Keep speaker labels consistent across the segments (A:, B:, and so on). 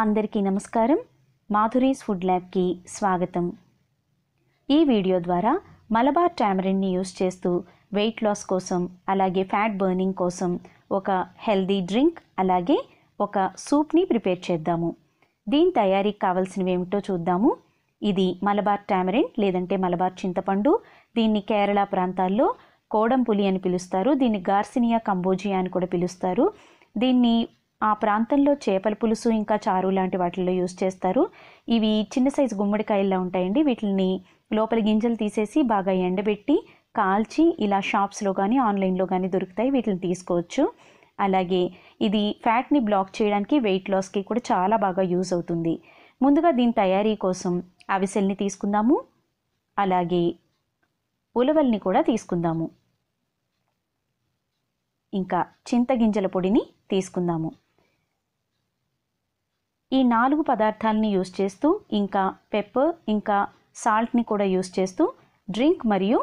A: అందరికీ నమస్కారం మాధురీస్ ఫుడ్ ల్యాబ్కి స్వాగతం ఈ వీడియో ద్వారా మలబార్ టామరిన్ని యూస్ చేస్తూ వెయిట్ లాస్ కోసం అలాగే ఫ్యాట్ బర్నింగ్ కోసం ఒక హెల్దీ డ్రింక్ అలాగే ఒక సూప్ని ప్రిపేర్ చేద్దాము దీని తయారీకి కావాల్సినవి ఏమిటో చూద్దాము ఇది మలబార్ టామరిన్ లేదంటే మలబార్ చింతపండు దీన్ని కేరళ ప్రాంతాల్లో కోడంపులి అని పిలుస్తారు దీన్ని గార్సినియా కంబోజియా అని కూడా పిలుస్తారు దీన్ని ఆ ప్రాంతంలో చేపల పులుసు ఇంకా చారు లాంటి వాటిల్లో యూస్ చేస్తారు ఇవి చిన్న సైజు గుమ్మడికాయల్లో ఉంటాయండి వీటిని లోపల గింజలు తీసేసి బాగా ఎండబెట్టి కాల్చి ఇలా షాప్స్లో కానీ ఆన్లైన్లో కానీ దొరుకుతాయి వీటిని తీసుకోవచ్చు అలాగే ఇది ఫ్యాట్ని బ్లాక్ చేయడానికి వెయిట్ లాస్కి కూడా చాలా బాగా యూజ్ అవుతుంది ముందుగా దీని తయారీ కోసం అవిసెల్ని తీసుకుందాము అలాగే ఉలవల్ని కూడా తీసుకుందాము ఇంకా చింతగింజల పొడిని తీసుకుందాము ఈ నాలుగు పదార్థాలని యూస్ చేస్తూ ఇంకా పెప్పర్ ఇంకా సాల్ట్ని కూడా యూస్ చేస్తూ డ్రింక్ మరియు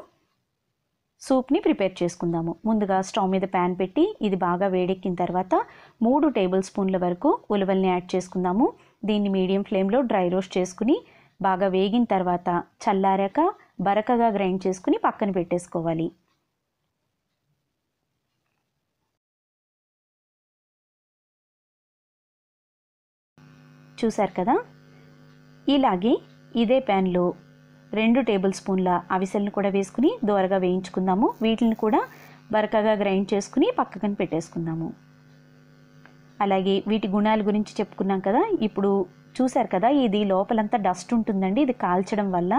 A: సూప్ని ప్రిపేర్ చేసుకుందాము ముందుగా స్టవ్ మీద ప్యాన్ పెట్టి ఇది బాగా వేడెక్కిన తర్వాత మూడు టేబుల్ స్పూన్ల వరకు ఉలవల్ని యాడ్ చేసుకుందాము దీన్ని మీడియం ఫ్లేమ్లో డ్రై రోస్ట్ చేసుకుని బాగా వేగిన తర్వాత చల్లారాక బరకగా గ్రైండ్ చేసుకుని పక్కన పెట్టేసుకోవాలి చూశారు కదా ఇలాగే ఇదే ప్యాన్లో రెండు టేబుల్ స్పూన్ల అవిసెలను కూడా వేసుకుని దోరగా వేయించుకుందాము వీటిని కూడా బరకగా గ్రైండ్ చేసుకుని పక్కన పెట్టేసుకుందాము అలాగే వీటి గుణాల గురించి చెప్పుకున్నాం కదా ఇప్పుడు చూశారు కదా ఇది లోపలంతా డస్ట్ ఉంటుందండి ఇది కాల్చడం వల్ల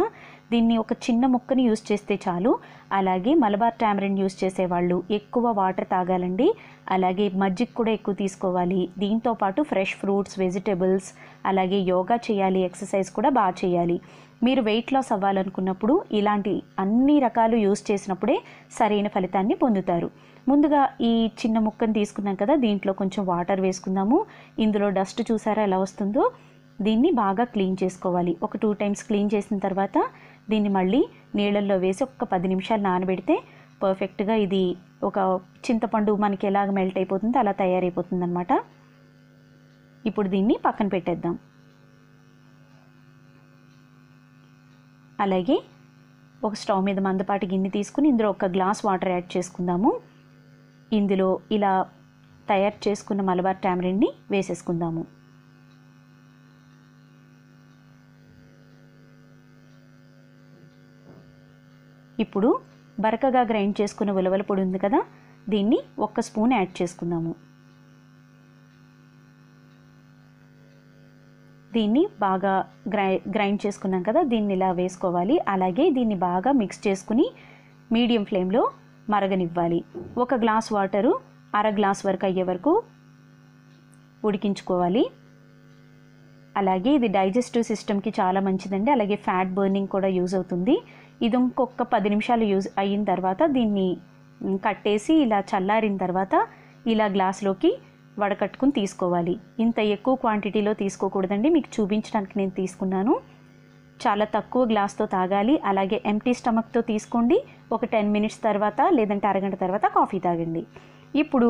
A: దీన్ని ఒక చిన్న ముక్కని యూస్ చేస్తే చాలు అలాగే మలబార్ టామరిన్ యూస్ చేసేవాళ్ళు ఎక్కువ వాటర్ తాగాలండి అలాగే మజ్జిగ కూడా ఎక్కువ తీసుకోవాలి దీంతోపాటు ఫ్రెష్ ఫ్రూట్స్ వెజిటేబుల్స్ అలాగే యోగా చేయాలి ఎక్సర్సైజ్ కూడా బాగా చేయాలి మీరు వెయిట్ లాస్ అవ్వాలనుకున్నప్పుడు ఇలాంటి అన్ని రకాలు యూస్ చేసినప్పుడే సరైన ఫలితాన్ని పొందుతారు ముందుగా ఈ చిన్న ముక్కను తీసుకున్నాం కదా దీంట్లో కొంచెం వాటర్ వేసుకుందాము ఇందులో డస్ట్ చూసారా ఎలా వస్తుందో దీన్ని బాగా క్లీన్ చేసుకోవాలి ఒక టూ టైమ్స్ క్లీన్ చేసిన తర్వాత దీన్ని మళ్ళీ నీళ్ళల్లో వేసి ఒక పది నిమిషాలు నానబెడితే పర్ఫెక్ట్గా ఇది ఒక చింతపండు మనకి ఎలాగ మెల్ట్ అయిపోతుందో అలా తయారైపోతుందన్నమాట ఇప్పుడు దీన్ని పక్కన పెట్టేద్దాం అలాగే ఒక స్టవ్ మీద మందపాటి గిన్నె తీసుకుని ఇందులో ఒక గ్లాస్ వాటర్ యాడ్ చేసుకుందాము ఇందులో ఇలా తయారు చేసుకున్న మలబార్ టామరిన్ని వేసేసుకుందాము ఇప్పుడు బరకగా గ్రైండ్ చేసుకున్న ఉలవల పొడి ఉంది కదా దీన్ని ఒక్క స్పూన్ యాడ్ చేసుకుందాము దీన్ని బాగా గ్రై గ్రైండ్ చేసుకున్నాం కదా దీన్ని ఇలా వేసుకోవాలి అలాగే దీన్ని బాగా మిక్స్ చేసుకుని మీడియం ఫ్లేమ్లో మరగనివ్వాలి ఒక గ్లాస్ వాటరు అర గ్లాస్ వరకు అయ్యే వరకు ఉడికించుకోవాలి అలాగే ఇది డైజెస్టివ్ సిస్టమ్కి చాలా మంచిదండి అలాగే ఫ్యాట్ బర్నింగ్ కూడా యూజ్ అవుతుంది ఇది ఇంకొక పది నిమిషాలు యూజ్ అయిన తర్వాత దీన్ని కట్టేసి ఇలా చల్లారిన తర్వాత ఇలా గ్లాస్లోకి వడకట్టుకుని తీసుకోవాలి ఇంత ఎక్కువ క్వాంటిటీలో తీసుకోకూడదండి మీకు చూపించడానికి నేను తీసుకున్నాను చాలా తక్కువ గ్లాస్తో తాగాలి అలాగే ఎంటీ స్టమక్తో తీసుకోండి ఒక టెన్ మినిట్స్ తర్వాత లేదంటే అరగంట తర్వాత కాఫీ తాగండి ఇప్పుడు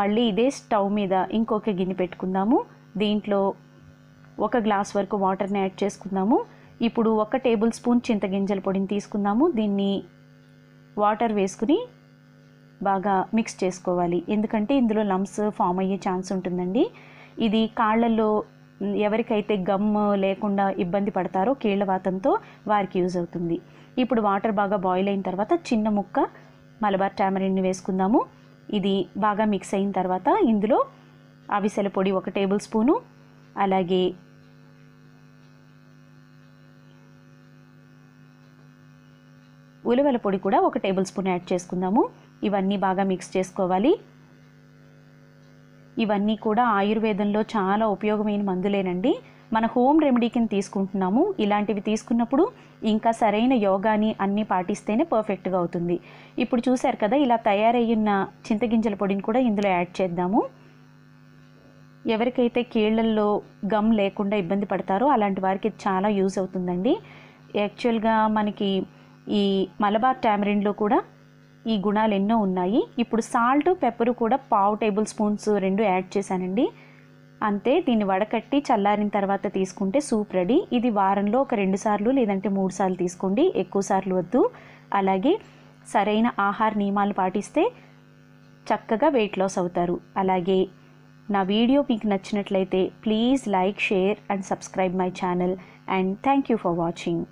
A: మళ్ళీ ఇదే స్టవ్ మీద ఇంకొక గిన్నె పెట్టుకుందాము దీంట్లో ఒక గ్లాస్ వరకు వాటర్ని యాడ్ చేసుకుందాము ఇప్పుడు ఒక టేబుల్ స్పూన్ చింతగింజల పొడిని తీసుకుందాము దీన్ని వాటర్ వేసుకుని బాగా మిక్స్ చేసుకోవాలి ఎందుకంటే ఇందులో లమ్స్ ఫామ్ అయ్యే ఛాన్స్ ఉంటుందండి ఇది కాళ్ళల్లో ఎవరికైతే గమ్ లేకుండా ఇబ్బంది పడతారో కీళ్ళవాతంతో వారికి యూజ్ అవుతుంది ఇప్పుడు వాటర్ బాగా బాయిల్ అయిన తర్వాత చిన్న ముక్క మలబార్ టామరిన్ని వేసుకుందాము ఇది బాగా మిక్స్ అయిన తర్వాత ఇందులో అవిసెల పొడి ఒక టేబుల్ స్పూను అలాగే ఉలవల పొడి కూడా ఒక టేబుల్ స్పూన్ యాడ్ చేసుకుందాము ఇవన్నీ బాగా మిక్స్ చేసుకోవాలి ఇవన్నీ కూడా ఆయుర్వేదంలో చాలా ఉపయోగమైన మందులేనండి మన హోమ్ రెమెడీ కింద తీసుకుంటున్నాము ఇలాంటివి తీసుకున్నప్పుడు ఇంకా సరైన యోగాని అన్నీ పాటిస్తేనే పర్ఫెక్ట్గా అవుతుంది ఇప్పుడు చూశారు కదా ఇలా తయారయ్యున్న చింతగింజల పొడిని కూడా ఇందులో యాడ్ చేద్దాము ఎవరికైతే కీళ్ళల్లో గమ్ లేకుండా ఇబ్బంది పడతారో అలాంటి వారికి చాలా యూజ్ అవుతుందండి యాక్చువల్గా మనకి ఈ మలబార్ ట్యామరిన్లో కూడా ఈ గుణాలు ఎన్నో ఉన్నాయి ఇప్పుడు సాల్ట్ పెప్పరు కూడా పావు టేబుల్ స్పూన్స్ రెండు యాడ్ చేశానండి అంతే దీన్ని వడకట్టి చల్లారిన తర్వాత తీసుకుంటే సూప్ రెడీ ఇది వారంలో ఒక రెండు సార్లు లేదంటే మూడు సార్లు తీసుకోండి ఎక్కువ సార్లు వద్దు అలాగే సరైన ఆహార నియమాలు పాటిస్తే చక్కగా వెయిట్ లాస్ అవుతారు అలాగే నా వీడియో మీకు నచ్చినట్లయితే please like share and subscribe my channel and thank you for watching